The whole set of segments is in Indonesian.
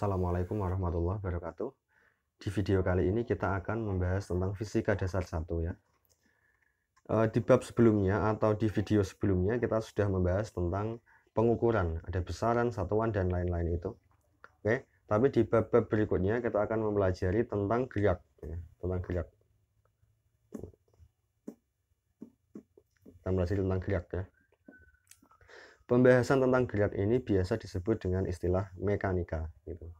Assalamualaikum warahmatullahi wabarakatuh. Di video kali ini kita akan membahas tentang fisika dasar 1 ya. E, di bab sebelumnya atau di video sebelumnya kita sudah membahas tentang pengukuran, ada besaran, satuan dan lain-lain itu. Oke, tapi di bab-bab berikutnya kita akan mempelajari tentang gerak ya, tentang gerak. Kita mempelajari tentang gerak ya. Pembahasan tentang gerak ini biasa disebut dengan istilah mekanika. Gitu.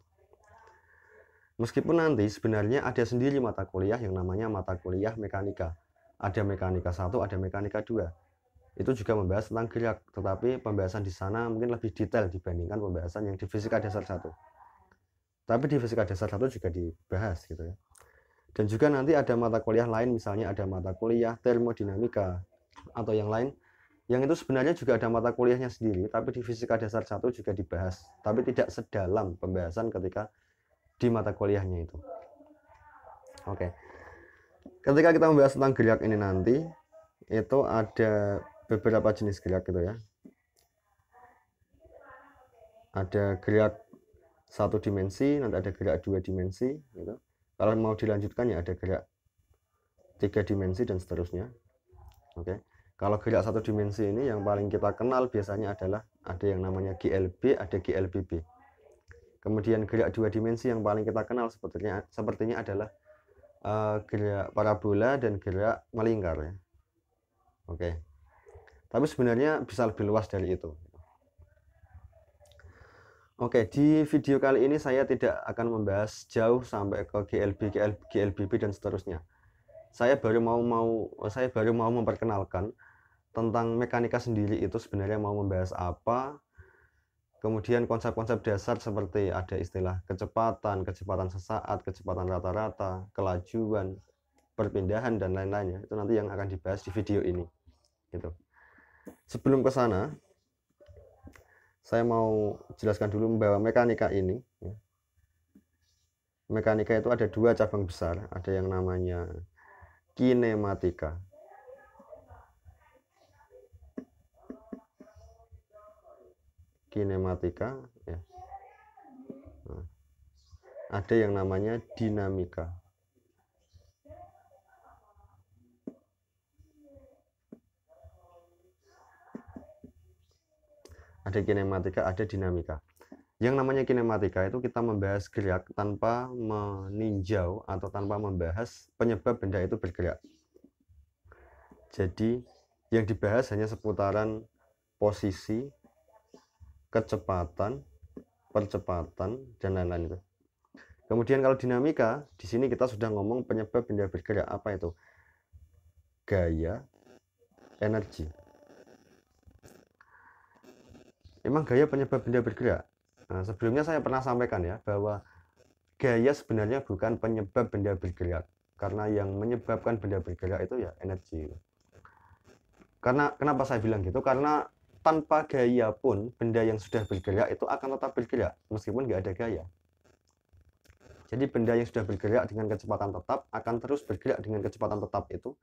Meskipun nanti sebenarnya ada sendiri mata kuliah yang namanya mata kuliah mekanika. Ada mekanika satu, ada mekanika dua. Itu juga membahas tentang gerak, tetapi pembahasan di sana mungkin lebih detail dibandingkan pembahasan yang di fisika dasar satu. Tapi di fisika dasar satu juga dibahas gitu ya. Dan juga nanti ada mata kuliah lain, misalnya ada mata kuliah termodinamika atau yang lain yang itu sebenarnya juga ada mata kuliahnya sendiri, tapi di fisika dasar satu juga dibahas, tapi tidak sedalam pembahasan ketika di mata kuliahnya itu. Oke, ketika kita membahas tentang gerak ini nanti, itu ada beberapa jenis gerak gitu ya. Ada gerak satu dimensi, nanti ada gerak dua dimensi, gitu. Kalau mau dilanjutkan ya ada gerak tiga dimensi dan seterusnya. Oke. Okay kalau gerak satu dimensi ini yang paling kita kenal biasanya adalah ada yang namanya GLB, ada GLBB. Kemudian gerak dua dimensi yang paling kita kenal sepertinya sepertinya adalah uh, gerak parabola dan gerak melingkar ya. Oke. Tapi sebenarnya bisa lebih luas dari itu. Oke, di video kali ini saya tidak akan membahas jauh sampai ke GLB, GL, GLBB dan seterusnya. Saya baru mau mau saya baru mau memperkenalkan tentang mekanika sendiri itu sebenarnya mau membahas apa kemudian konsep-konsep dasar seperti ada istilah kecepatan kecepatan sesaat kecepatan rata-rata kelajuan perpindahan dan lain-lainnya itu nanti yang akan dibahas di video ini gitu sebelum ke sana saya mau jelaskan dulu bahwa mekanika ini ya. mekanika itu ada dua cabang besar ada yang namanya kinematika kinematika ya. Nah, ada yang namanya dinamika ada kinematika ada dinamika yang namanya kinematika itu kita membahas gerak tanpa meninjau atau tanpa membahas penyebab benda itu bergerak jadi yang dibahas hanya seputaran posisi kecepatan, percepatan, dan lain-lain itu. Kemudian kalau dinamika, di sini kita sudah ngomong penyebab benda bergerak apa itu? Gaya, energi. Emang gaya penyebab benda bergerak? Nah, sebelumnya saya pernah sampaikan ya bahwa gaya sebenarnya bukan penyebab benda bergerak karena yang menyebabkan benda bergerak itu ya energi. Karena kenapa saya bilang gitu? Karena tanpa gaya pun benda yang sudah bergerak itu akan tetap bergerak meskipun nggak ada gaya. Jadi benda yang sudah bergerak dengan kecepatan tetap akan terus bergerak dengan kecepatan tetap itu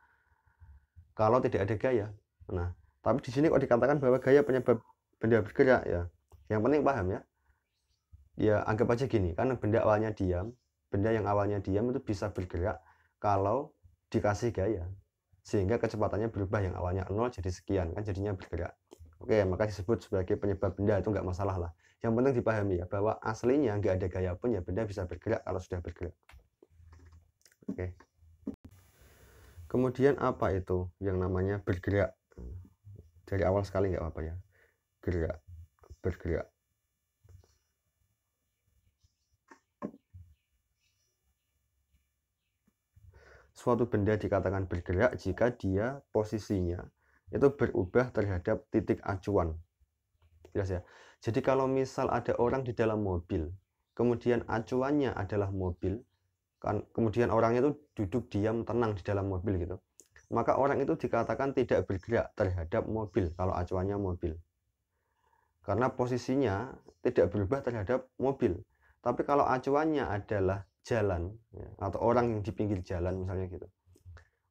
kalau tidak ada gaya. Nah, tapi di sini kok dikatakan bahwa gaya penyebab benda bergerak ya. Yang penting paham ya. Ya anggap aja gini, karena benda awalnya diam, benda yang awalnya diam itu bisa bergerak kalau dikasih gaya. Sehingga kecepatannya berubah yang awalnya nol jadi sekian kan jadinya bergerak. Oke, maka disebut sebagai penyebab benda itu nggak masalah lah. Yang penting dipahami ya bahwa aslinya nggak ada gaya pun ya benda bisa bergerak kalau sudah bergerak. Oke. Kemudian apa itu yang namanya bergerak? Dari awal sekali nggak apa-apa ya. Gerak, bergerak. Suatu benda dikatakan bergerak jika dia posisinya itu berubah terhadap titik acuan. Jelas ya. Jadi kalau misal ada orang di dalam mobil, kemudian acuannya adalah mobil, kan kemudian orang itu duduk diam tenang di dalam mobil gitu. Maka orang itu dikatakan tidak bergerak terhadap mobil kalau acuannya mobil. Karena posisinya tidak berubah terhadap mobil. Tapi kalau acuannya adalah jalan ya, atau orang yang di pinggir jalan misalnya gitu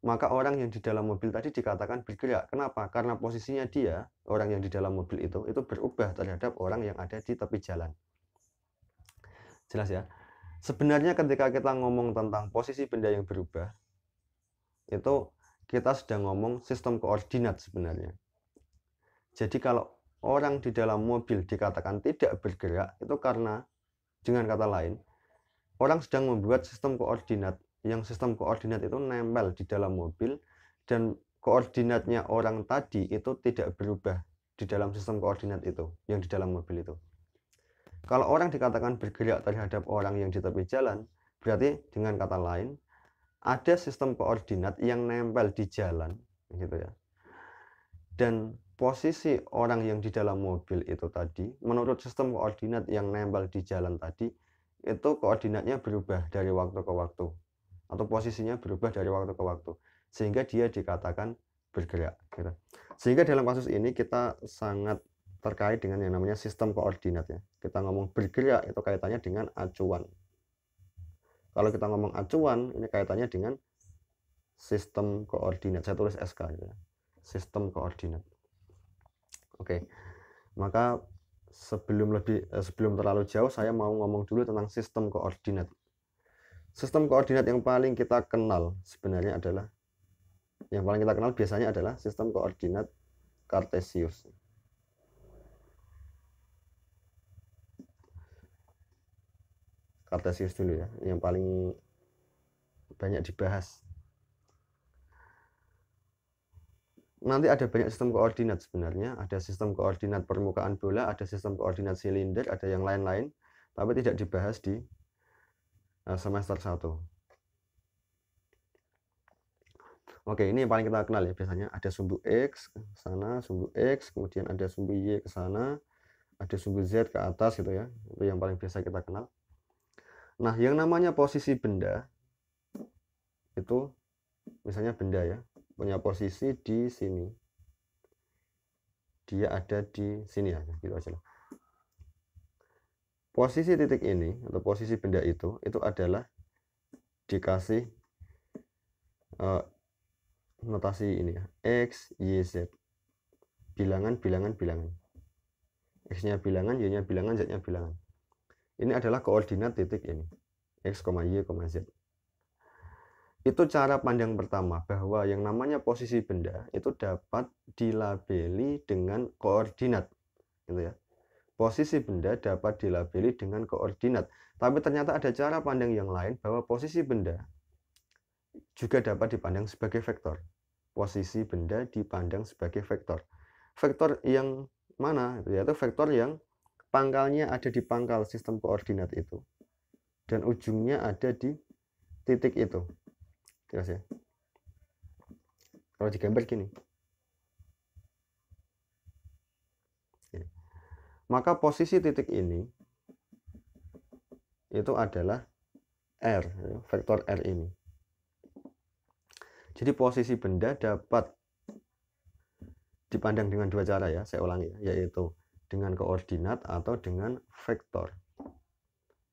maka orang yang di dalam mobil tadi dikatakan bergerak. Kenapa? Karena posisinya dia, orang yang di dalam mobil itu, itu berubah terhadap orang yang ada di tepi jalan. Jelas ya? Sebenarnya ketika kita ngomong tentang posisi benda yang berubah, itu kita sedang ngomong sistem koordinat sebenarnya. Jadi kalau orang di dalam mobil dikatakan tidak bergerak, itu karena, dengan kata lain, orang sedang membuat sistem koordinat yang sistem koordinat itu nempel di dalam mobil dan koordinatnya orang tadi itu tidak berubah di dalam sistem koordinat itu yang di dalam mobil itu. Kalau orang dikatakan bergerak terhadap orang yang di tepi jalan, berarti dengan kata lain ada sistem koordinat yang nempel di jalan gitu ya. Dan posisi orang yang di dalam mobil itu tadi menurut sistem koordinat yang nempel di jalan tadi itu koordinatnya berubah dari waktu ke waktu atau posisinya berubah dari waktu ke waktu sehingga dia dikatakan bergerak gitu. sehingga dalam kasus ini kita sangat terkait dengan yang namanya sistem koordinat ya kita ngomong bergerak itu kaitannya dengan acuan kalau kita ngomong acuan ini kaitannya dengan sistem koordinat saya tulis SK gitu ya sistem koordinat oke maka sebelum lebih eh, sebelum terlalu jauh saya mau ngomong dulu tentang sistem koordinat sistem koordinat yang paling kita kenal sebenarnya adalah yang paling kita kenal biasanya adalah sistem koordinat Cartesius. Cartesius dulu ya, yang paling banyak dibahas. Nanti ada banyak sistem koordinat sebenarnya, ada sistem koordinat permukaan bola, ada sistem koordinat silinder, ada yang lain-lain, tapi tidak dibahas di Eh, semester 1 Oke ini yang paling kita kenal ya biasanya ada sumbu X ke sana sumbu X kemudian ada sumbu Y ke sana ada sumbu Z ke atas gitu ya itu yang paling biasa kita kenal Nah yang namanya posisi benda itu misalnya benda ya punya posisi di sini dia ada di sini ya gitu aja lah posisi titik ini atau posisi benda itu itu adalah dikasih uh, notasi ini ya x y z bilangan bilangan bilangan x nya bilangan y nya bilangan z nya bilangan ini adalah koordinat titik ini x y z itu cara pandang pertama bahwa yang namanya posisi benda itu dapat dilabeli dengan koordinat gitu ya posisi benda dapat dilabeli dengan koordinat. Tapi ternyata ada cara pandang yang lain bahwa posisi benda juga dapat dipandang sebagai vektor. Posisi benda dipandang sebagai vektor. Vektor yang mana? Yaitu vektor yang pangkalnya ada di pangkal sistem koordinat itu. Dan ujungnya ada di titik itu. Jelas ya? Kalau digambar gini. Maka posisi titik ini itu adalah R, vektor R ini. Jadi posisi benda dapat dipandang dengan dua cara ya, saya ulangi ya, yaitu dengan koordinat atau dengan vektor.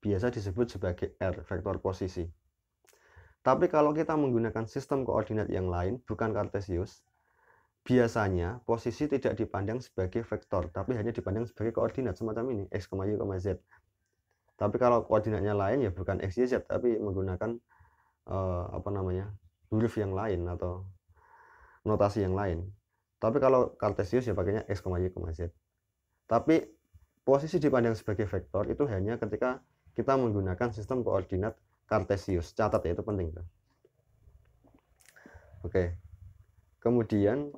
Biasa disebut sebagai R, vektor posisi. Tapi kalau kita menggunakan sistem koordinat yang lain, bukan kartesius, biasanya posisi tidak dipandang sebagai vektor tapi hanya dipandang sebagai koordinat semacam ini x, y, z tapi kalau koordinatnya lain ya bukan x, y, z tapi menggunakan uh, apa namanya huruf yang lain atau notasi yang lain tapi kalau kartesius ya pakainya x, y, z tapi posisi dipandang sebagai vektor itu hanya ketika kita menggunakan sistem koordinat kartesius. catat ya itu penting oke kemudian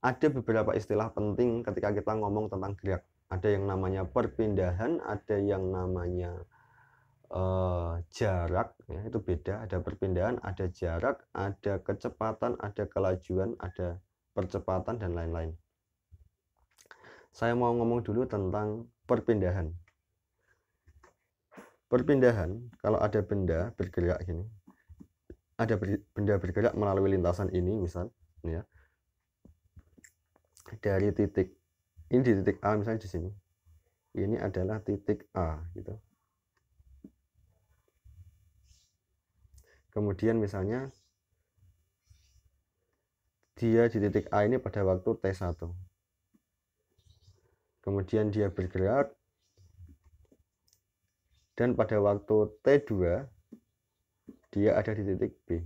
ada beberapa istilah penting ketika kita ngomong tentang gerak. Ada yang namanya perpindahan, ada yang namanya uh, jarak, ya, itu beda. Ada perpindahan, ada jarak, ada kecepatan, ada kelajuan, ada percepatan, dan lain-lain. Saya mau ngomong dulu tentang perpindahan. Perpindahan, kalau ada benda bergerak ini ada benda bergerak melalui lintasan ini, misal, ya, dari titik ini di titik A misalnya di sini ini adalah titik A gitu kemudian misalnya dia di titik A ini pada waktu T1 kemudian dia bergerak dan pada waktu T2 dia ada di titik B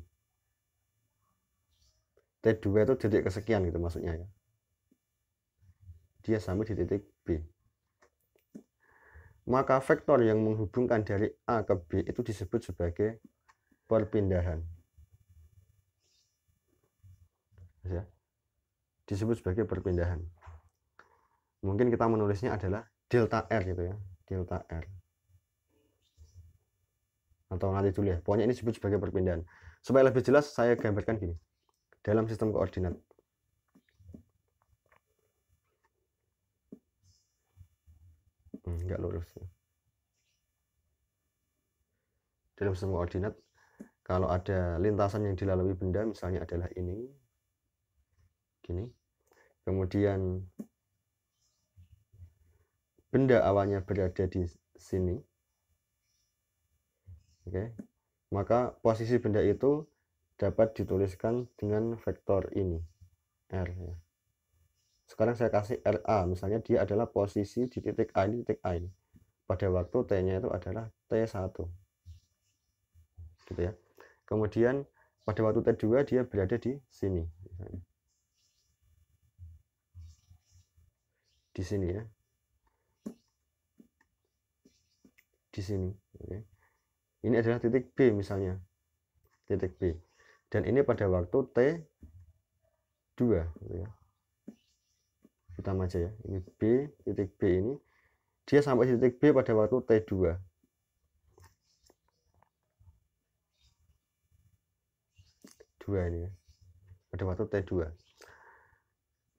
T2 itu titik kesekian gitu maksudnya ya dia sampai di titik B. Maka vektor yang menghubungkan dari A ke B itu disebut sebagai perpindahan. Ya. Disebut sebagai perpindahan. Mungkin kita menulisnya adalah delta R gitu ya, delta R. Atau nanti dulu ya. Pokoknya ini disebut sebagai perpindahan. Supaya lebih jelas saya gambarkan gini. Dalam sistem koordinat enggak hmm, lurus dalam sistem koordinat kalau ada lintasan yang dilalui benda misalnya adalah ini gini kemudian benda awalnya berada di sini oke okay. maka posisi benda itu dapat dituliskan dengan vektor ini r ya sekarang saya kasih RA, misalnya dia adalah posisi di titik A ini, titik A ini. Pada waktu T-nya itu adalah T1. Gitu ya. Kemudian pada waktu T2 dia berada di sini. Di sini ya. Di sini. Oke. Ini adalah titik B misalnya. Titik B. Dan ini pada waktu T2. Gitu ya pertama aja ya ini B titik B ini dia sampai di titik B pada waktu T2 dua ini ya. pada waktu T2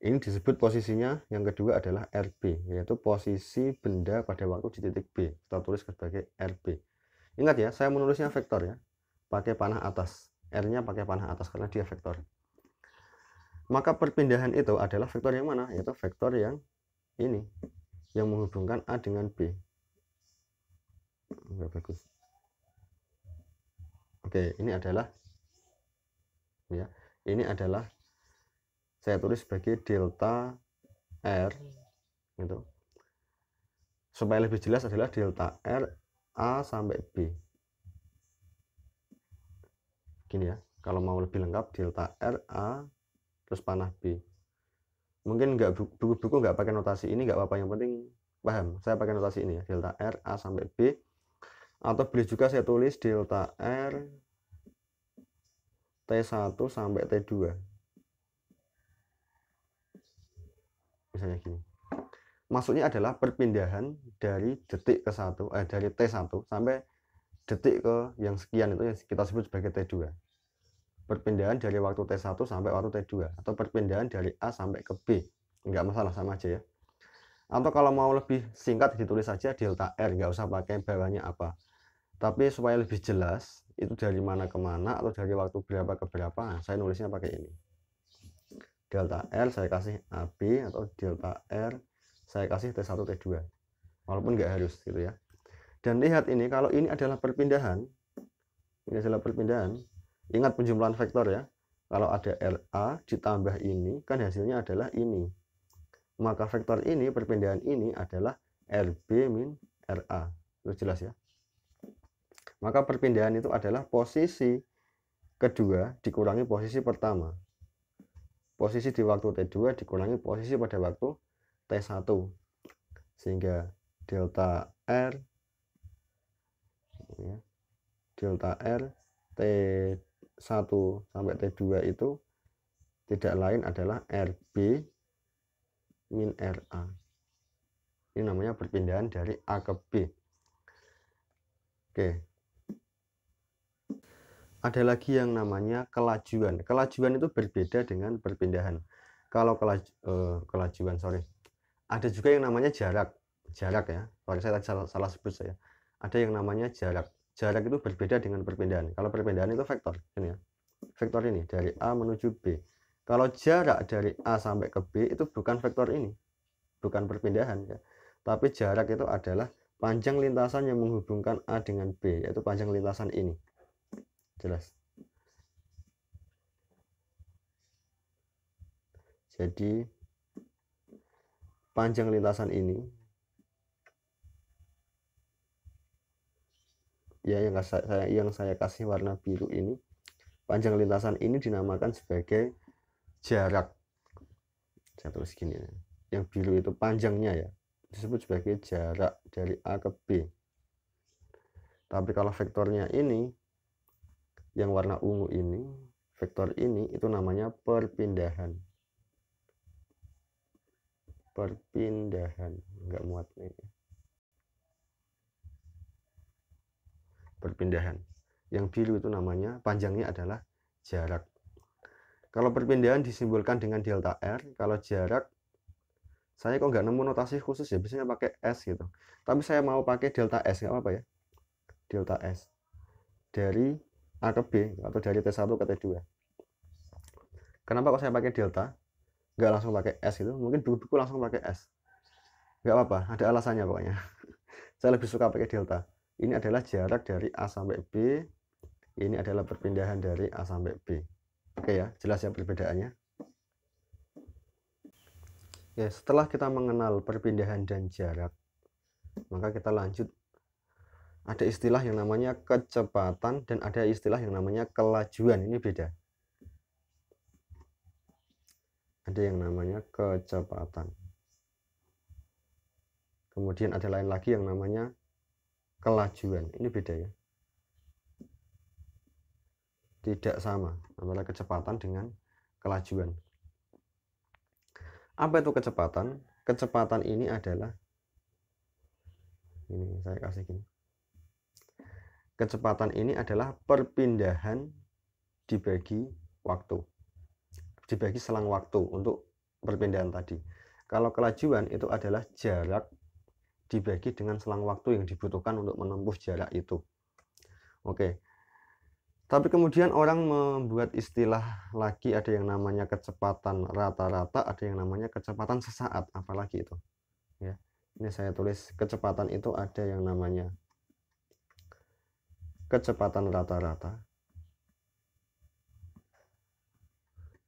ini disebut posisinya yang kedua adalah RB yaitu posisi benda pada waktu di titik B kita tulis sebagai RB ingat ya saya menulisnya vektor ya pakai panah atas R nya pakai panah atas karena dia vektor maka perpindahan itu adalah vektor yang mana yaitu vektor yang ini yang menghubungkan A dengan B enggak bagus oke ini adalah ya ini adalah saya tulis sebagai delta R gitu supaya lebih jelas adalah delta R A sampai B gini ya kalau mau lebih lengkap delta R A terus panah B mungkin nggak buku-buku nggak pakai notasi ini nggak apa-apa yang penting paham saya pakai notasi ini ya delta R A sampai B atau boleh juga saya tulis delta R T1 sampai T2 misalnya gini maksudnya adalah perpindahan dari detik ke satu eh, dari T1 sampai detik ke yang sekian itu yang kita sebut sebagai T2 perpindahan dari waktu T1 sampai waktu T2 atau perpindahan dari A sampai ke B enggak masalah sama aja ya atau kalau mau lebih singkat ditulis saja delta R enggak usah pakai bawahnya apa tapi supaya lebih jelas itu dari mana ke mana atau dari waktu berapa ke berapa nah, saya nulisnya pakai ini delta R saya kasih AB atau delta R saya kasih T1 T2 walaupun enggak harus gitu ya dan lihat ini kalau ini adalah perpindahan ini adalah perpindahan Ingat penjumlahan vektor ya. Kalau ada LA ditambah ini, kan hasilnya adalah ini. Maka vektor ini, perpindahan ini adalah RB min RA. Itu jelas ya. Maka perpindahan itu adalah posisi kedua dikurangi posisi pertama. Posisi di waktu T2 dikurangi posisi pada waktu T1. Sehingga delta R ya, delta R T2 1 sampai T2 itu tidak lain adalah RB min RA. Ini namanya perpindahan dari A ke B. Oke. Ada lagi yang namanya kelajuan. Kelajuan itu berbeda dengan perpindahan. Kalau kelaju, eh, kelajuan, sorry. Ada juga yang namanya jarak. Jarak ya. Sorry, saya salah, salah sebut saya. Ada yang namanya jarak jarak itu berbeda dengan perpindahan. Kalau perpindahan itu vektor ini ya. Vektor ini dari A menuju B. Kalau jarak dari A sampai ke B itu bukan vektor ini. Bukan perpindahan ya. Tapi jarak itu adalah panjang lintasan yang menghubungkan A dengan B yaitu panjang lintasan ini. Jelas. Jadi panjang lintasan ini ya yang saya yang saya kasih warna biru ini panjang lintasan ini dinamakan sebagai jarak saya tulis gini ya. yang biru itu panjangnya ya disebut sebagai jarak dari A ke B tapi kalau vektornya ini yang warna ungu ini vektor ini itu namanya perpindahan perpindahan nggak muat nih perpindahan. Yang biru itu namanya, panjangnya adalah jarak. Kalau perpindahan disimbolkan dengan delta R, kalau jarak saya kok nggak nemu notasi khusus ya, biasanya pakai S gitu. Tapi saya mau pakai delta S, nggak apa-apa ya. Delta S. Dari A ke B, atau dari T1 ke T2. Kenapa kok saya pakai delta? Nggak langsung pakai S gitu, mungkin buku-buku langsung pakai S. Nggak apa-apa, ada alasannya pokoknya. saya lebih suka pakai delta ini adalah jarak dari A sampai B ini adalah perpindahan dari A sampai B oke ya jelas ya perbedaannya ya setelah kita mengenal perpindahan dan jarak maka kita lanjut ada istilah yang namanya kecepatan dan ada istilah yang namanya kelajuan ini beda ada yang namanya kecepatan kemudian ada lain lagi yang namanya kelajuan ini beda ya tidak sama antara kecepatan dengan kelajuan apa itu kecepatan kecepatan ini adalah ini saya kasih gini kecepatan ini adalah perpindahan dibagi waktu dibagi selang waktu untuk perpindahan tadi kalau kelajuan itu adalah jarak dibagi dengan selang waktu yang dibutuhkan untuk menempuh jarak itu. Oke. Tapi kemudian orang membuat istilah lagi ada yang namanya kecepatan rata-rata, ada yang namanya kecepatan sesaat, apalagi itu. Ya. Ini saya tulis kecepatan itu ada yang namanya kecepatan rata-rata.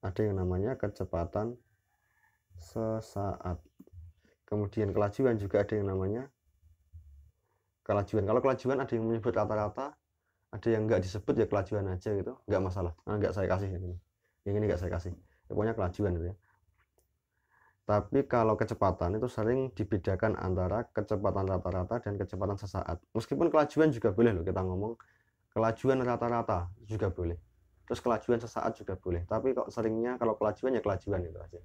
Ada yang namanya kecepatan sesaat kemudian kelajuan juga ada yang namanya kelajuan kalau kelajuan ada yang menyebut kata-kata ada yang nggak disebut ya kelajuan aja gitu nggak masalah nah, nggak saya kasih yang ini yang ini nggak saya kasih ya, pokoknya kelajuan gitu ya tapi kalau kecepatan itu sering dibedakan antara kecepatan rata-rata dan kecepatan sesaat. Meskipun kelajuan juga boleh loh kita ngomong. Kelajuan rata-rata juga boleh. Terus kelajuan sesaat juga boleh. Tapi kok seringnya kalau kelajuan ya kelajuan itu aja.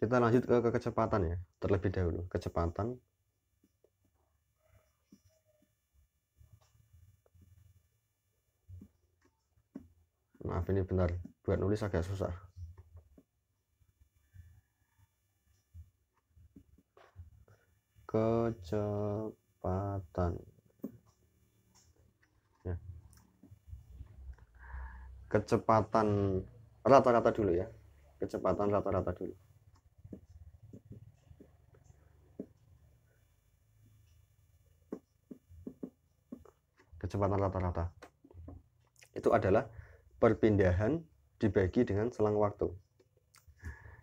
kita lanjut ke, ke kecepatan ya terlebih dahulu kecepatan maaf ini benar buat nulis agak susah kecepatan ya. kecepatan rata-rata dulu ya kecepatan rata-rata dulu kecepatan rata-rata itu adalah perpindahan dibagi dengan selang waktu.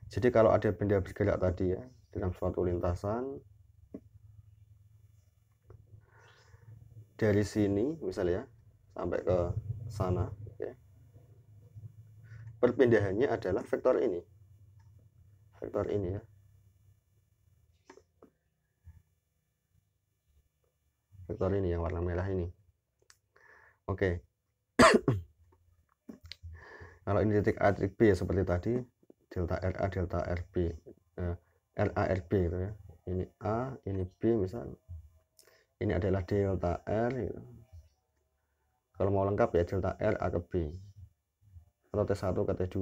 Jadi kalau ada benda bergerak tadi ya dalam suatu lintasan dari sini misalnya sampai ke sana, ya. perpindahannya adalah vektor ini, vektor ini ya. Vektor ini yang warna merah ini. Oke. Okay. Kalau ini titik A titik B ya seperti tadi delta RA delta RB eh, RA RB gitu ya. Ini A, ini B misal. Ini adalah delta R gitu. Kalau mau lengkap ya delta R A ke B. Atau T1 ke T2.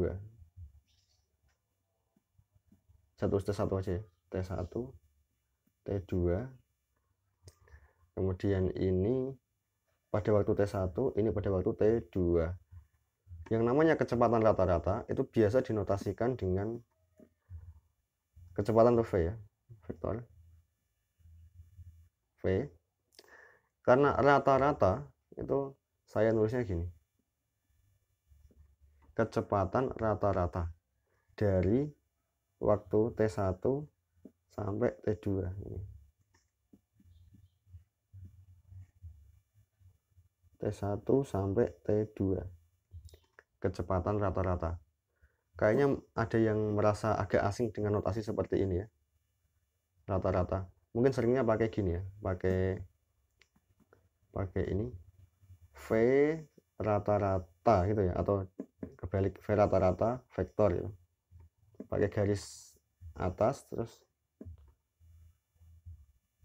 Satu T1 aja. T1 ya. T2 kemudian ini pada waktu T1, ini pada waktu T2. Yang namanya kecepatan rata-rata itu biasa dinotasikan dengan kecepatan V ya, vektor V. Karena rata-rata itu saya nulisnya gini. Kecepatan rata-rata dari waktu T1 sampai T2 ini. T1 sampai T2 kecepatan rata-rata kayaknya ada yang merasa agak asing dengan notasi seperti ini ya rata-rata mungkin seringnya pakai gini ya pakai pakai ini V rata-rata gitu ya atau kebalik V rata-rata vektor ya pakai garis atas terus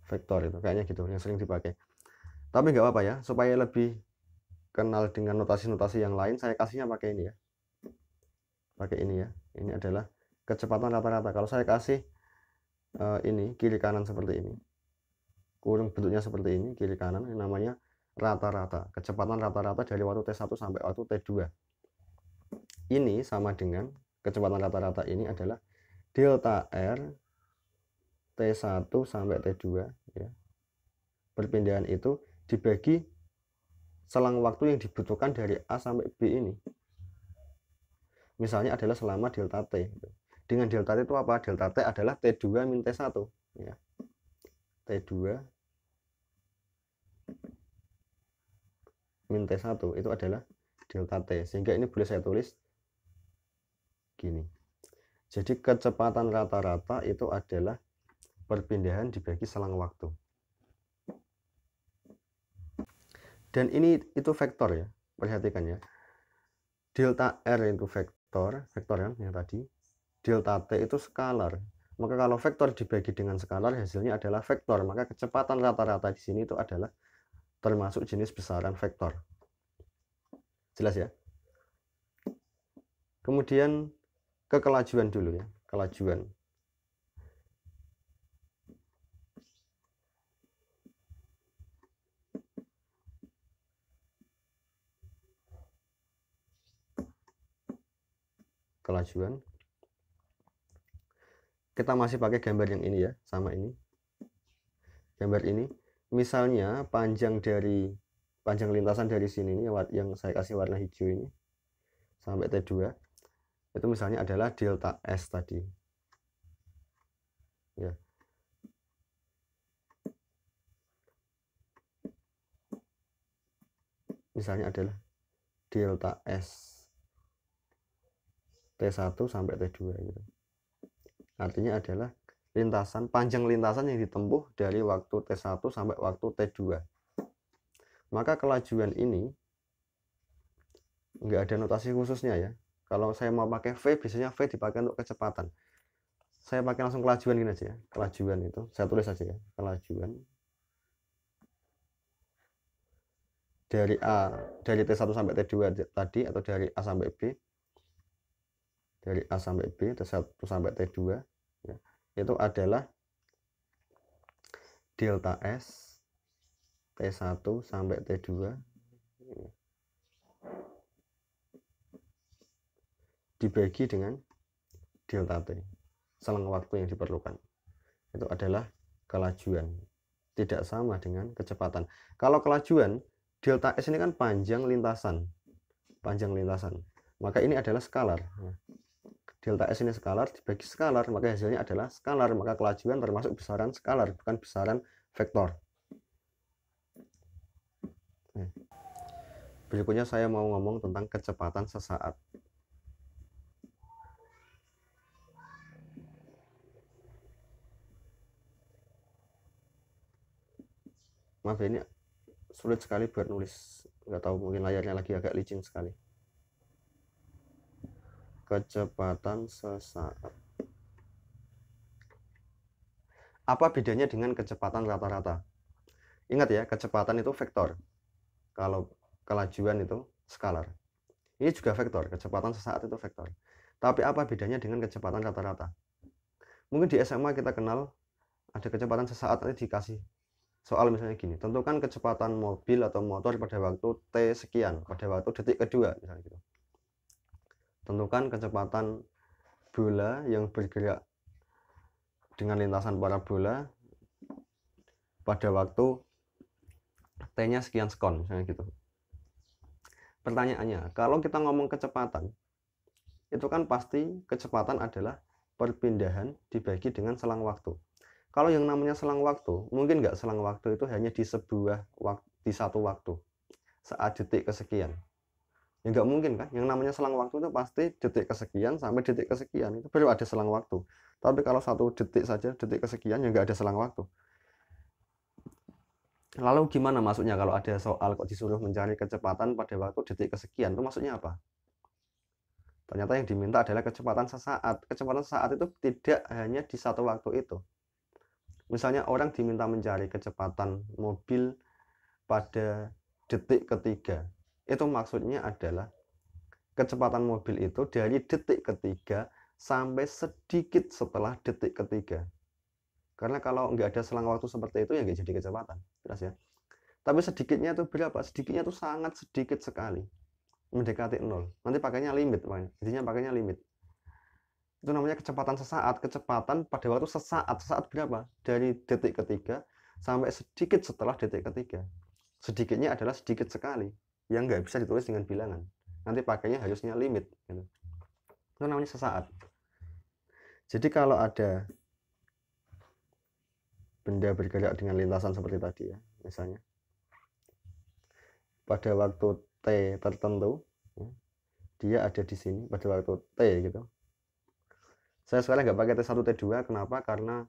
vektor itu kayaknya gitu yang sering dipakai tapi nggak apa-apa ya supaya lebih kenal dengan notasi-notasi yang lain saya kasihnya pakai ini ya pakai ini ya ini adalah kecepatan rata-rata kalau saya kasih uh, ini kiri kanan seperti ini kurung bentuknya seperti ini kiri kanan ini namanya rata-rata kecepatan rata-rata dari waktu T1 sampai waktu T2 ini sama dengan kecepatan rata-rata ini adalah delta R T1 sampai T2 ya. perpindahan itu dibagi selang waktu yang dibutuhkan dari A sampai B ini. Misalnya adalah selama delta T. Gitu. Dengan delta T itu apa? Delta T adalah T2 min T1. Ya. T2 min T1 itu adalah delta T. Sehingga ini boleh saya tulis gini. Jadi kecepatan rata-rata itu adalah perpindahan dibagi selang waktu. dan ini itu vektor ya perhatikan ya delta R itu vektor vektor yang, yang tadi delta T itu skalar maka kalau vektor dibagi dengan skalar hasilnya adalah vektor maka kecepatan rata-rata di sini itu adalah termasuk jenis besaran vektor jelas ya kemudian kekelajuan dulu ya kelajuan kelajuan kita masih pakai gambar yang ini ya sama ini gambar ini misalnya panjang dari panjang lintasan dari sini ini yang saya kasih warna hijau ini sampai T2 itu misalnya adalah delta S tadi ya misalnya adalah delta S T1 sampai T2 gitu. Artinya adalah lintasan panjang lintasan yang ditempuh dari waktu T1 sampai waktu T2. Maka kelajuan ini nggak ada notasi khususnya ya. Kalau saya mau pakai V, biasanya V dipakai untuk kecepatan. Saya pakai langsung kelajuan gini aja ya. Kelajuan itu, saya tulis aja ya. Kelajuan dari A dari T1 sampai T2 tadi atau dari A sampai B dari A sampai B, T1 sampai T2 ya, itu adalah delta S T1 sampai T2 ya, dibagi dengan delta T selang waktu yang diperlukan itu adalah kelajuan tidak sama dengan kecepatan kalau kelajuan delta S ini kan panjang lintasan panjang lintasan maka ini adalah skalar ya delta S ini skalar dibagi skalar maka hasilnya adalah skalar maka kelajuan termasuk besaran skalar bukan besaran vektor berikutnya saya mau ngomong tentang kecepatan sesaat maaf ya, ini sulit sekali buat nulis nggak tahu mungkin layarnya lagi agak licin sekali kecepatan sesaat. Apa bedanya dengan kecepatan rata-rata? Ingat ya, kecepatan itu vektor. Kalau kelajuan itu skalar. Ini juga vektor, kecepatan sesaat itu vektor. Tapi apa bedanya dengan kecepatan rata-rata? Mungkin di SMA kita kenal ada kecepatan sesaat nanti dikasih soal misalnya gini tentukan kecepatan mobil atau motor pada waktu t sekian pada waktu detik kedua misalnya gitu Tentukan kecepatan bola yang bergerak dengan lintasan parabola pada waktu t-nya sekian sekon misalnya gitu. Pertanyaannya, kalau kita ngomong kecepatan, itu kan pasti kecepatan adalah perpindahan dibagi dengan selang waktu. Kalau yang namanya selang waktu, mungkin nggak selang waktu itu hanya di sebuah waktu, di satu waktu, saat detik kesekian ya nggak mungkin kan yang namanya selang waktu itu pasti detik kesekian sampai detik kesekian itu baru ada selang waktu tapi kalau satu detik saja detik kesekian ya nggak ada selang waktu lalu gimana maksudnya kalau ada soal kok disuruh mencari kecepatan pada waktu detik kesekian itu maksudnya apa ternyata yang diminta adalah kecepatan sesaat kecepatan sesaat itu tidak hanya di satu waktu itu misalnya orang diminta mencari kecepatan mobil pada detik ketiga itu maksudnya adalah kecepatan mobil itu dari detik ketiga sampai sedikit setelah detik ketiga. Karena kalau nggak ada selang waktu seperti itu ya nggak jadi kecepatan, jelas ya. Tapi sedikitnya itu berapa? Sedikitnya itu sangat sedikit sekali, mendekati nol. Nanti pakainya limit, makanya. Jadinya pakainya limit. Itu namanya kecepatan sesaat. Kecepatan pada waktu sesaat. Sesaat berapa? Dari detik ketiga sampai sedikit setelah detik ketiga. Sedikitnya adalah sedikit sekali yang nggak bisa ditulis dengan bilangan nanti pakainya harusnya limit gitu. itu namanya sesaat jadi kalau ada benda bergerak dengan lintasan seperti tadi ya misalnya pada waktu T tertentu ya, dia ada di sini pada waktu T gitu saya sekali nggak pakai T1 T2 kenapa karena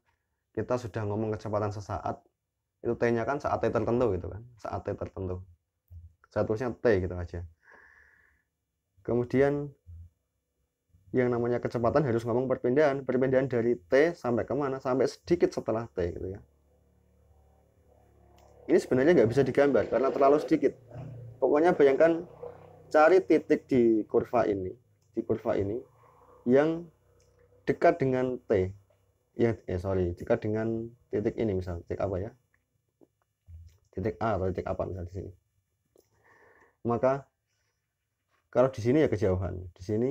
kita sudah ngomong kecepatan sesaat itu T-nya kan saat T tertentu gitu kan saat T tertentu saya tulisnya T gitu aja kemudian yang namanya kecepatan harus ngomong perpindahan perpindahan dari T sampai kemana sampai sedikit setelah T gitu ya ini sebenarnya nggak bisa digambar karena terlalu sedikit pokoknya bayangkan cari titik di kurva ini di kurva ini yang dekat dengan T ya eh sorry dekat dengan titik ini misal titik apa ya titik A atau titik apa misalnya di sini maka kalau di sini ya kejauhan di sini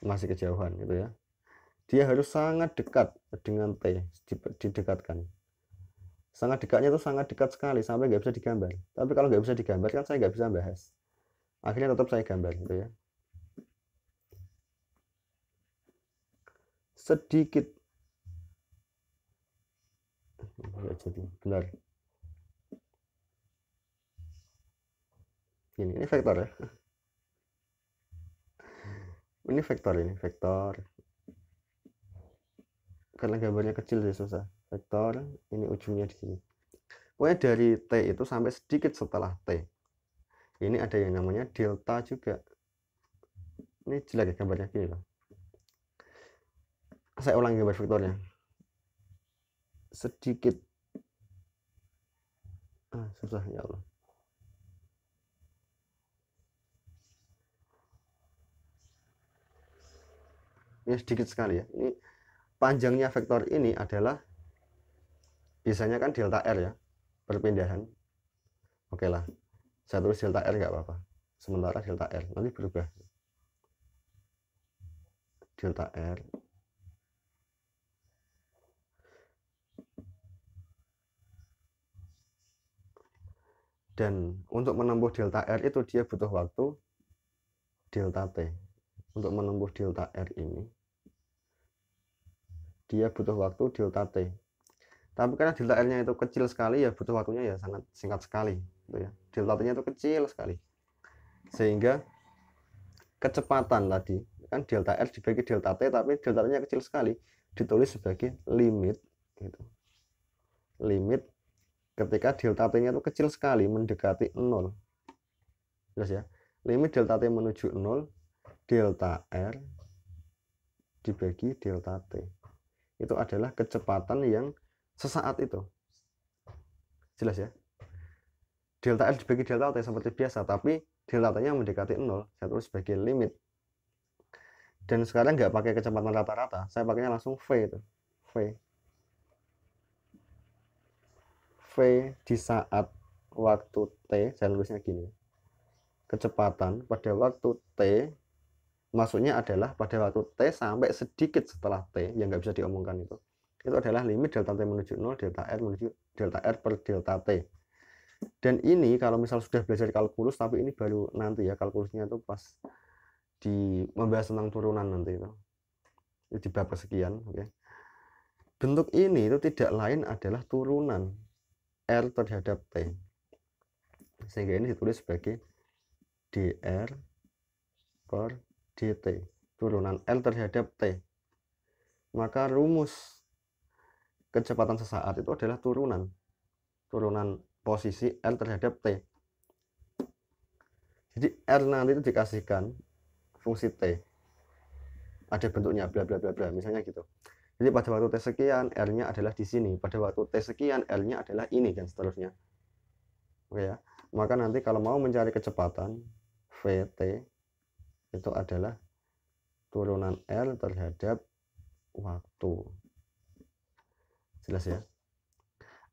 masih kejauhan gitu ya dia harus sangat dekat dengan T didekatkan sangat dekatnya itu sangat dekat sekali sampai nggak bisa digambar tapi kalau nggak bisa digambar kan saya nggak bisa bahas akhirnya tetap saya gambar gitu ya sedikit ya, jadi benar ini ini vektor ya ini vektor ini vektor karena gambarnya kecil jadi susah vektor ini ujungnya di sini pokoknya dari t itu sampai sedikit setelah t ini ada yang namanya delta juga ini jelek ya gambarnya gini loh saya ulangi gambar vektornya sedikit ah, susah ya Allah ini sedikit sekali ya ini panjangnya vektor ini adalah biasanya kan delta R ya perpindahan oke lah saya tulis delta R nggak apa-apa sementara delta R nanti berubah delta R dan untuk menempuh delta R itu dia butuh waktu delta T untuk menempuh delta R ini dia butuh waktu delta T tapi karena delta R nya itu kecil sekali ya butuh waktunya ya sangat singkat sekali gitu ya delta T nya itu kecil sekali sehingga kecepatan tadi kan delta R dibagi delta T tapi delta T nya kecil sekali ditulis sebagai limit gitu limit ketika delta T nya itu kecil sekali mendekati 0 jelas ya limit delta T menuju 0 delta R dibagi delta T. Itu adalah kecepatan yang sesaat itu. Jelas ya? Delta R dibagi delta T seperti biasa, tapi delta T-nya mendekati 0. Saya tulis sebagai limit. Dan sekarang nggak pakai kecepatan rata-rata, saya pakainya langsung V itu. V. V di saat waktu T, saya tulisnya gini. Kecepatan pada waktu T maksudnya adalah pada waktu T sampai sedikit setelah T yang nggak bisa diomongkan itu itu adalah limit delta T menuju 0 delta R menuju delta R per delta T dan ini kalau misal sudah belajar kalkulus tapi ini baru nanti ya kalkulusnya itu pas di membahas tentang turunan nanti itu di bab kesekian oke okay. bentuk ini itu tidak lain adalah turunan R terhadap T sehingga ini ditulis sebagai DR per DT turunan L terhadap T maka rumus kecepatan sesaat itu adalah turunan turunan posisi L terhadap T jadi R nanti itu dikasihkan fungsi T ada bentuknya bla bla bla bla misalnya gitu jadi pada waktu T sekian R-nya adalah di sini pada waktu T sekian L-nya adalah ini dan seterusnya oke ya maka nanti kalau mau mencari kecepatan VT itu adalah turunan R terhadap waktu. Jelas ya?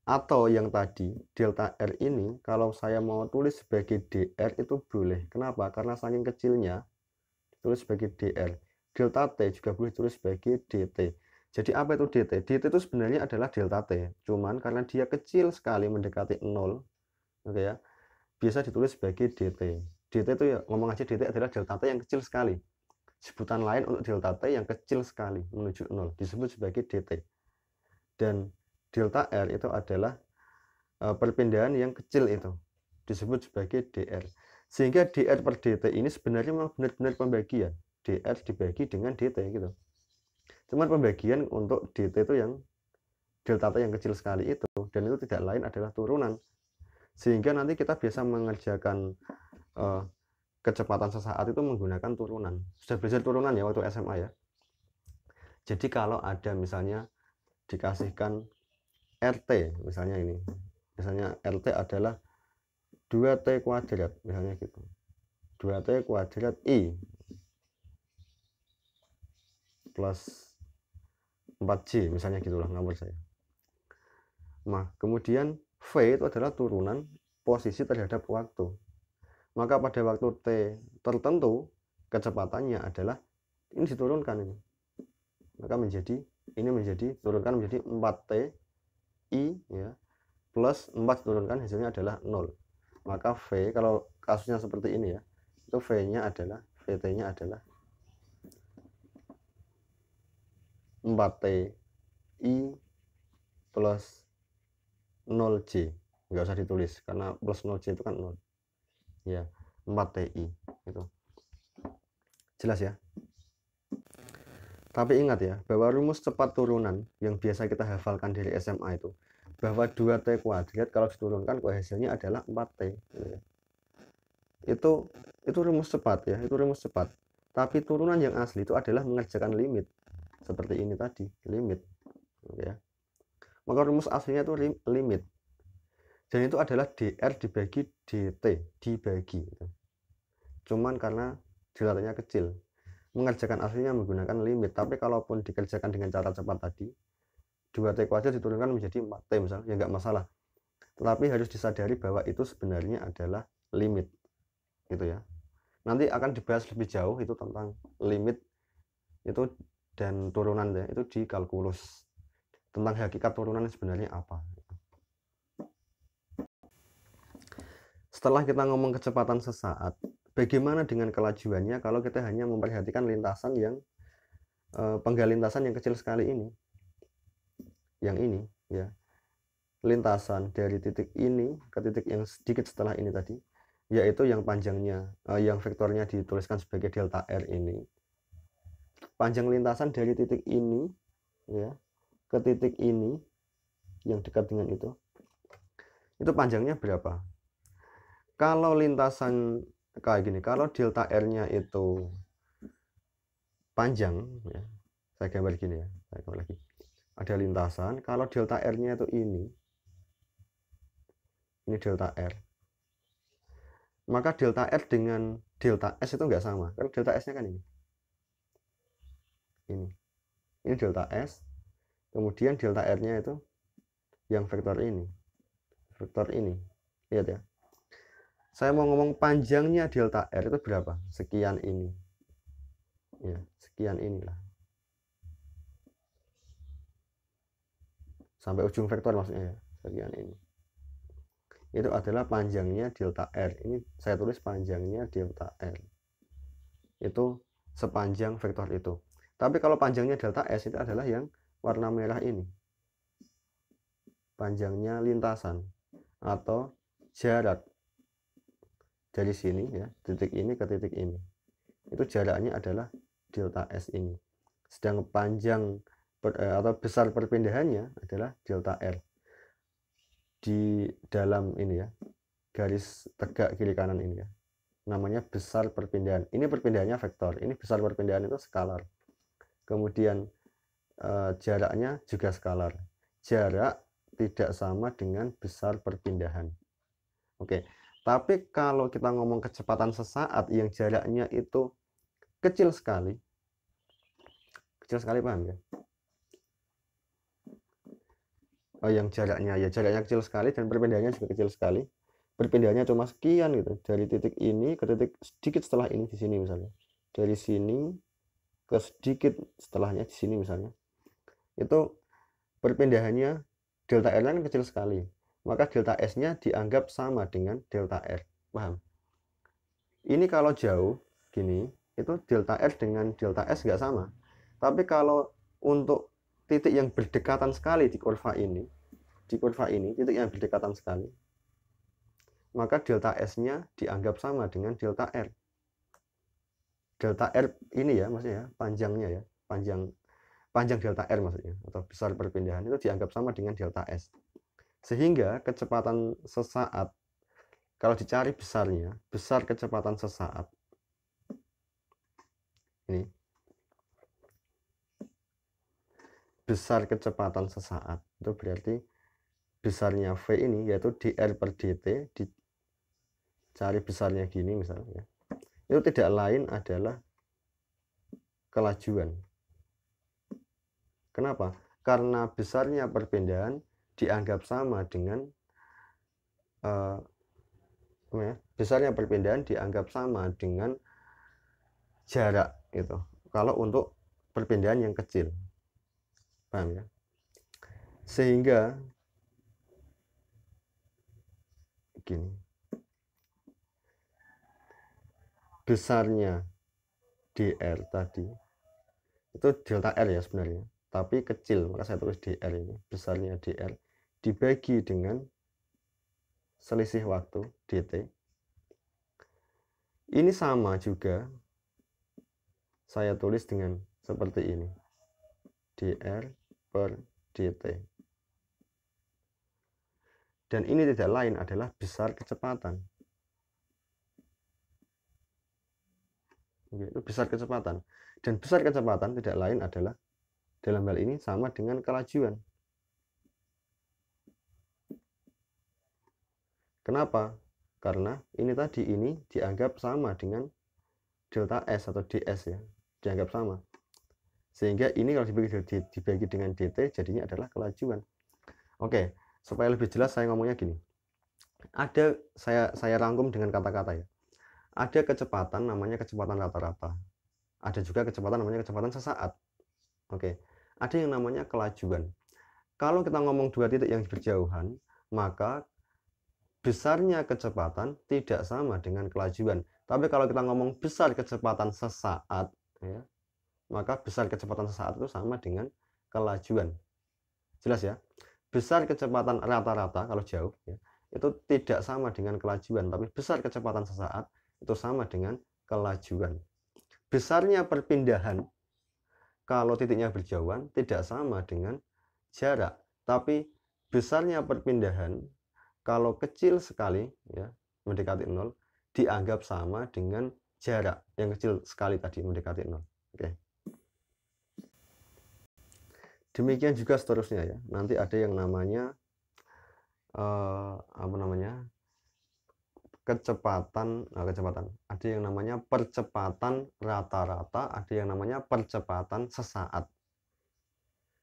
Atau yang tadi, delta R ini kalau saya mau tulis sebagai DR itu boleh. Kenapa? Karena saking kecilnya tulis sebagai DR. Delta T juga boleh tulis sebagai DT. Jadi apa itu DT? DT itu sebenarnya adalah delta T. Cuman karena dia kecil sekali mendekati 0, oke okay ya, bisa ditulis sebagai DT. DT itu ya, ngomong aja DT adalah delta T yang kecil sekali. Sebutan lain untuk delta T yang kecil sekali menuju nol disebut sebagai DT. Dan delta R itu adalah eh, perpindahan yang kecil itu disebut sebagai DR. Sehingga DR per DT ini sebenarnya memang benar-benar pembagian. DR dibagi dengan DT gitu. cuma pembagian untuk DT itu yang delta T yang kecil sekali itu dan itu tidak lain adalah turunan. Sehingga nanti kita biasa mengerjakan uh, kecepatan sesaat itu menggunakan turunan. Sudah belajar turunan ya waktu SMA ya. Jadi kalau ada misalnya dikasihkan RT misalnya ini. Misalnya RT adalah 2T kuadrat misalnya gitu. 2T kuadrat I plus 4J misalnya gitulah nomor saya. Nah, kemudian V itu adalah turunan posisi terhadap waktu maka pada waktu t tertentu kecepatannya adalah ini diturunkan ini maka menjadi ini menjadi turunkan menjadi 4t i ya plus 4 turunkan hasilnya adalah 0 maka v kalau kasusnya seperti ini ya itu v nya adalah vt nya adalah 4t i plus 0j nggak usah ditulis karena plus 0j itu kan 0 ya 4 TI itu jelas ya tapi ingat ya bahwa rumus cepat turunan yang biasa kita hafalkan dari SMA itu bahwa 2T kuadrat kalau diturunkan kohesinya hasilnya adalah 4T gitu ya. itu itu rumus cepat ya itu rumus cepat tapi turunan yang asli itu adalah mengerjakan limit seperti ini tadi limit gitu ya maka rumus aslinya itu limit dan itu adalah dr dibagi dt dibagi gitu. cuman karena dilatihnya kecil mengerjakan aslinya menggunakan limit tapi kalaupun dikerjakan dengan cara cepat tadi 2t kuadrat diturunkan menjadi 4t misalnya ya nggak masalah tetapi harus disadari bahwa itu sebenarnya adalah limit gitu ya nanti akan dibahas lebih jauh itu tentang limit itu dan turunan ya itu di kalkulus tentang hakikat turunan sebenarnya apa setelah kita ngomong kecepatan sesaat, bagaimana dengan kelajuannya kalau kita hanya memperhatikan lintasan yang e, penggal lintasan yang kecil sekali ini, yang ini, ya, lintasan dari titik ini ke titik yang sedikit setelah ini tadi, yaitu yang panjangnya, e, yang vektornya dituliskan sebagai delta r ini, panjang lintasan dari titik ini, ya, ke titik ini yang dekat dengan itu, itu panjangnya berapa? kalau lintasan kayak gini kalau delta R-nya itu panjang ya saya gambar gini ya saya gambar lagi ada lintasan kalau delta R-nya itu ini ini delta R maka delta R dengan delta S itu nggak sama kan delta S-nya kan ini ini ini delta S kemudian delta R-nya itu yang vektor ini vektor ini lihat ya saya mau ngomong panjangnya delta R itu berapa? Sekian ini. Ya, sekian inilah. Sampai ujung vektor maksudnya ya, sekian ini. Itu adalah panjangnya delta R. Ini saya tulis panjangnya delta R. Itu sepanjang vektor itu. Tapi kalau panjangnya delta S itu adalah yang warna merah ini. Panjangnya lintasan atau jarak dari sini ya titik ini ke titik ini itu jaraknya adalah delta S ini sedang panjang per, eh, atau besar perpindahannya adalah delta R di dalam ini ya garis tegak kiri kanan ini ya namanya besar perpindahan ini perpindahannya vektor ini besar perpindahan itu skalar kemudian eh, jaraknya juga skalar jarak tidak sama dengan besar perpindahan oke tapi kalau kita ngomong kecepatan sesaat yang jaraknya itu kecil sekali, kecil sekali paham ya? Oh, yang jaraknya ya jaraknya kecil sekali dan perpindahannya juga kecil sekali. Perpindahannya cuma sekian gitu dari titik ini ke titik sedikit setelah ini di sini misalnya. Dari sini ke sedikit setelahnya di sini misalnya. Itu perpindahannya delta R kan kecil sekali maka delta S-nya dianggap sama dengan delta R. Paham? Ini kalau jauh, gini, itu delta R dengan delta S nggak sama. Tapi kalau untuk titik yang berdekatan sekali di kurva ini, di kurva ini, titik yang berdekatan sekali, maka delta S-nya dianggap sama dengan delta R. Delta R ini ya, maksudnya ya, panjangnya ya, panjang panjang delta R maksudnya, atau besar perpindahan itu dianggap sama dengan delta S. Sehingga kecepatan sesaat kalau dicari besarnya, besar kecepatan sesaat. Ini. Besar kecepatan sesaat itu berarti besarnya V ini yaitu dr per dt dicari besarnya gini misalnya ya. itu tidak lain adalah kelajuan kenapa karena besarnya perpindahan dianggap sama dengan uh, ya, besarnya perpindahan dianggap sama dengan jarak itu kalau untuk perpindahan yang kecil paham ya sehingga gini besarnya dr tadi itu delta r ya sebenarnya tapi kecil maka saya tulis dr ini besarnya dr dibagi dengan selisih waktu dt. Ini sama juga saya tulis dengan seperti ini. dr per dt. Dan ini tidak lain adalah besar kecepatan. Itu besar kecepatan. Dan besar kecepatan tidak lain adalah dalam hal ini sama dengan kelajuan. Kenapa? Karena ini tadi ini dianggap sama dengan delta S atau DS ya, dianggap sama. Sehingga ini kalau dibagi, dibagi dengan DT jadinya adalah kelajuan. Oke, supaya lebih jelas saya ngomongnya gini. Ada saya saya rangkum dengan kata-kata ya. Ada kecepatan namanya kecepatan rata-rata. Ada juga kecepatan namanya kecepatan sesaat. Oke. Ada yang namanya kelajuan. Kalau kita ngomong dua titik yang berjauhan, maka besarnya kecepatan tidak sama dengan kelajuan. Tapi kalau kita ngomong besar kecepatan sesaat, ya, maka besar kecepatan sesaat itu sama dengan kelajuan. Jelas ya? Besar kecepatan rata-rata kalau jauh ya, itu tidak sama dengan kelajuan, tapi besar kecepatan sesaat itu sama dengan kelajuan. Besarnya perpindahan kalau titiknya berjauhan tidak sama dengan jarak, tapi besarnya perpindahan kalau kecil sekali ya mendekati nol dianggap sama dengan jarak yang kecil sekali tadi mendekati nol. Oke. Demikian juga seterusnya ya. Nanti ada yang namanya uh, apa namanya kecepatan nah kecepatan. Ada yang namanya percepatan rata-rata, ada yang namanya percepatan sesaat.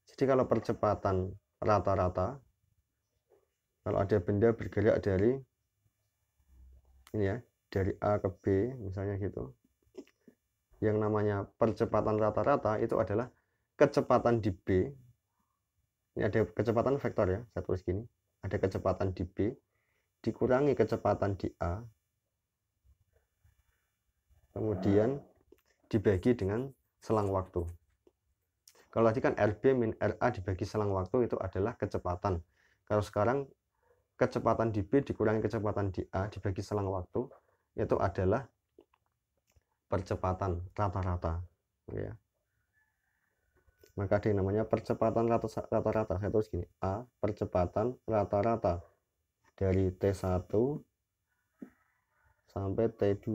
Jadi kalau percepatan rata-rata kalau ada benda bergerak dari ini ya dari A ke B misalnya gitu yang namanya percepatan rata-rata itu adalah kecepatan di B ini ada kecepatan vektor ya saya tulis gini ada kecepatan di B dikurangi kecepatan di A kemudian dibagi dengan selang waktu kalau tadi kan RB min RA dibagi selang waktu itu adalah kecepatan kalau sekarang kecepatan di B dikurangi kecepatan di A dibagi selang waktu itu adalah percepatan rata-rata gitu ya maka ada yang namanya percepatan rata-rata saya tulis gini A percepatan rata-rata dari T1 sampai T2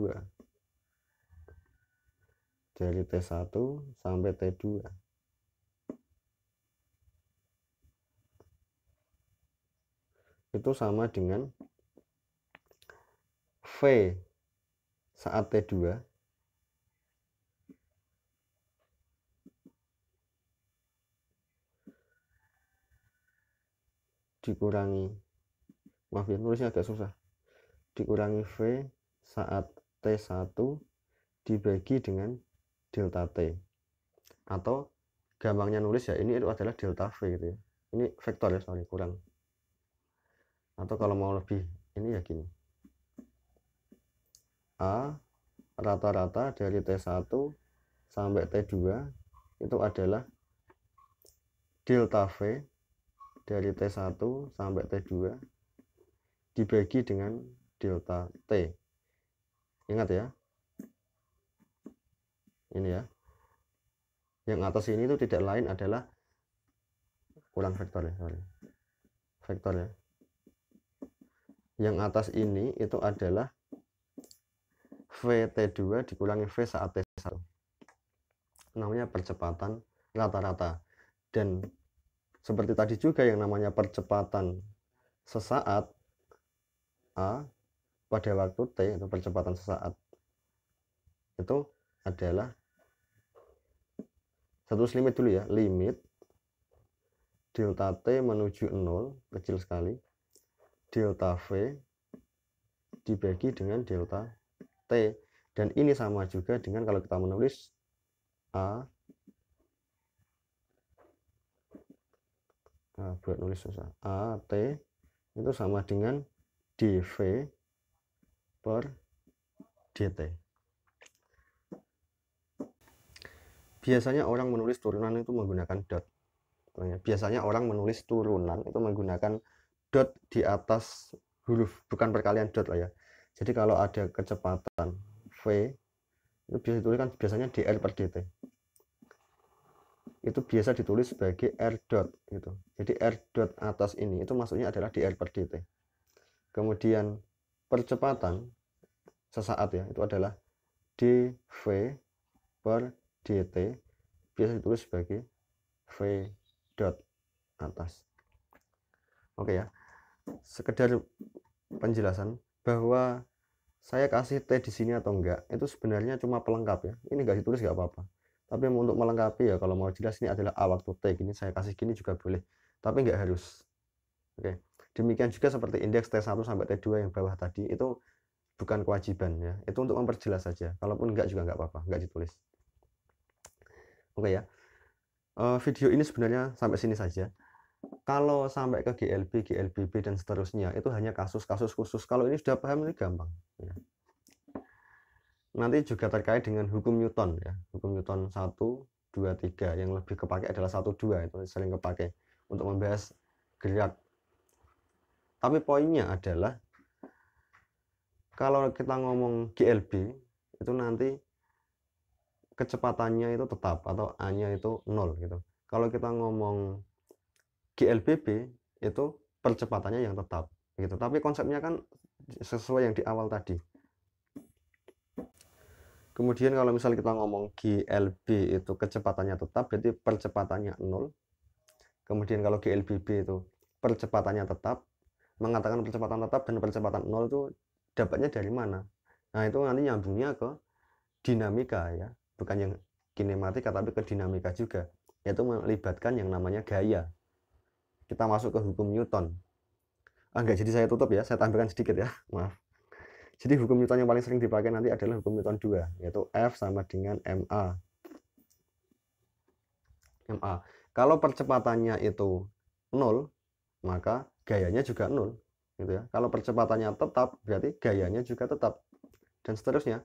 dari T1 sampai T2 itu sama dengan V saat T2 dikurangi maaf ya nulisnya agak susah dikurangi V saat T1 dibagi dengan delta T atau gampangnya nulis ya ini itu adalah delta V gitu ya ini vektor ya sorry kurang atau kalau mau lebih ini ya gini A rata-rata dari T1 sampai T2 itu adalah delta V dari T1 sampai T2 dibagi dengan delta T. Ingat ya. Ini ya. Yang atas ini itu tidak lain adalah kurang vektor ya, sorry. Vektor ya yang atas ini itu adalah VT2 dikurangi V saat T1 namanya percepatan rata-rata dan seperti tadi juga yang namanya percepatan sesaat A pada waktu T itu percepatan sesaat itu adalah satu limit dulu ya limit delta T menuju 0 kecil sekali delta V dibagi dengan delta T dan ini sama juga dengan kalau kita menulis A, A nah, buat nulis susah A T itu sama dengan DV per DT biasanya orang menulis turunan itu menggunakan dot biasanya orang menulis turunan itu menggunakan dot di atas huruf bukan perkalian dot lah ya jadi kalau ada kecepatan V itu bisa dituliskan biasanya dr per dt itu biasa ditulis sebagai r dot gitu jadi r dot atas ini itu maksudnya adalah dr per dt kemudian percepatan sesaat ya itu adalah dv per dt biasa ditulis sebagai v dot atas oke ya sekedar penjelasan bahwa saya kasih T di sini atau enggak itu sebenarnya cuma pelengkap ya ini enggak ditulis enggak apa-apa tapi untuk melengkapi ya kalau mau jelas ini adalah A waktu T gini saya kasih gini juga boleh tapi enggak harus oke demikian juga seperti indeks T1 sampai T2 yang bawah tadi itu bukan kewajiban ya itu untuk memperjelas saja kalaupun enggak juga enggak apa-apa enggak ditulis oke ya eh, video ini sebenarnya sampai sini saja kalau sampai ke GLB, GLBB dan seterusnya itu hanya kasus-kasus khusus. Kalau ini sudah paham ini gampang. Ya. Nanti juga terkait dengan hukum Newton ya. Hukum Newton 1, 2, 3 yang lebih kepake adalah 1, 2 itu sering kepake untuk membahas gerak. Tapi poinnya adalah kalau kita ngomong GLB itu nanti kecepatannya itu tetap atau A-nya itu nol gitu. Kalau kita ngomong GLBB itu percepatannya yang tetap gitu tapi konsepnya kan sesuai yang di awal tadi kemudian kalau misalnya kita ngomong GLB itu kecepatannya tetap berarti percepatannya nol kemudian kalau GLBB itu percepatannya tetap mengatakan percepatan tetap dan percepatan nol itu dapatnya dari mana nah itu nanti nyambungnya ke dinamika ya bukan yang kinematika tapi ke dinamika juga yaitu melibatkan yang namanya gaya kita masuk ke hukum Newton. Ah, enggak, jadi saya tutup ya, saya tampilkan sedikit ya, maaf. Jadi hukum Newton yang paling sering dipakai nanti adalah hukum Newton 2, yaitu F sama dengan MA. MA. Kalau percepatannya itu 0, maka gayanya juga 0, gitu ya. Kalau percepatannya tetap, berarti gayanya juga tetap dan seterusnya.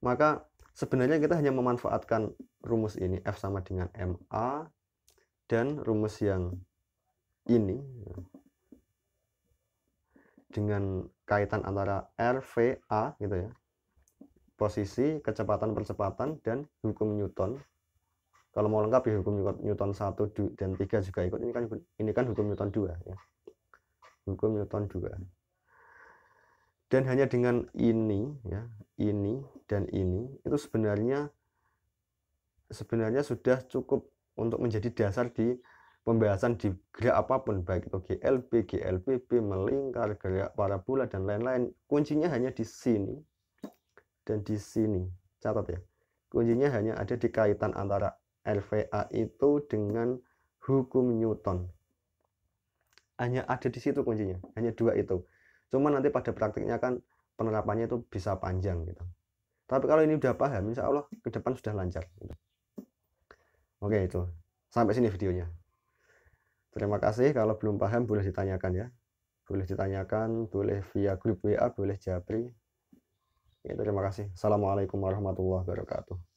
Maka sebenarnya kita hanya memanfaatkan rumus ini F sama dengan MA dan rumus yang ini dengan kaitan antara RVA gitu ya posisi kecepatan percepatan dan hukum Newton kalau mau lengkap ya hukum Newton 1 dan 3 juga ikut ini kan ini kan hukum Newton 2 ya hukum Newton 2 dan hanya dengan ini ya ini dan ini itu sebenarnya sebenarnya sudah cukup untuk menjadi dasar di pembahasan di gerak apapun baik itu GLB, GLPB, melingkar, gerak parabola dan lain-lain kuncinya hanya di sini dan di sini catat ya kuncinya hanya ada di kaitan antara LVA itu dengan hukum Newton hanya ada di situ kuncinya hanya dua itu cuma nanti pada praktiknya kan penerapannya itu bisa panjang gitu tapi kalau ini udah paham insya Allah ke depan sudah lancar gitu. oke itu sampai sini videonya Terima kasih. Kalau belum paham boleh ditanyakan ya. Boleh ditanyakan, boleh via grup WA, boleh japri. Ya, terima kasih. Assalamualaikum warahmatullahi wabarakatuh.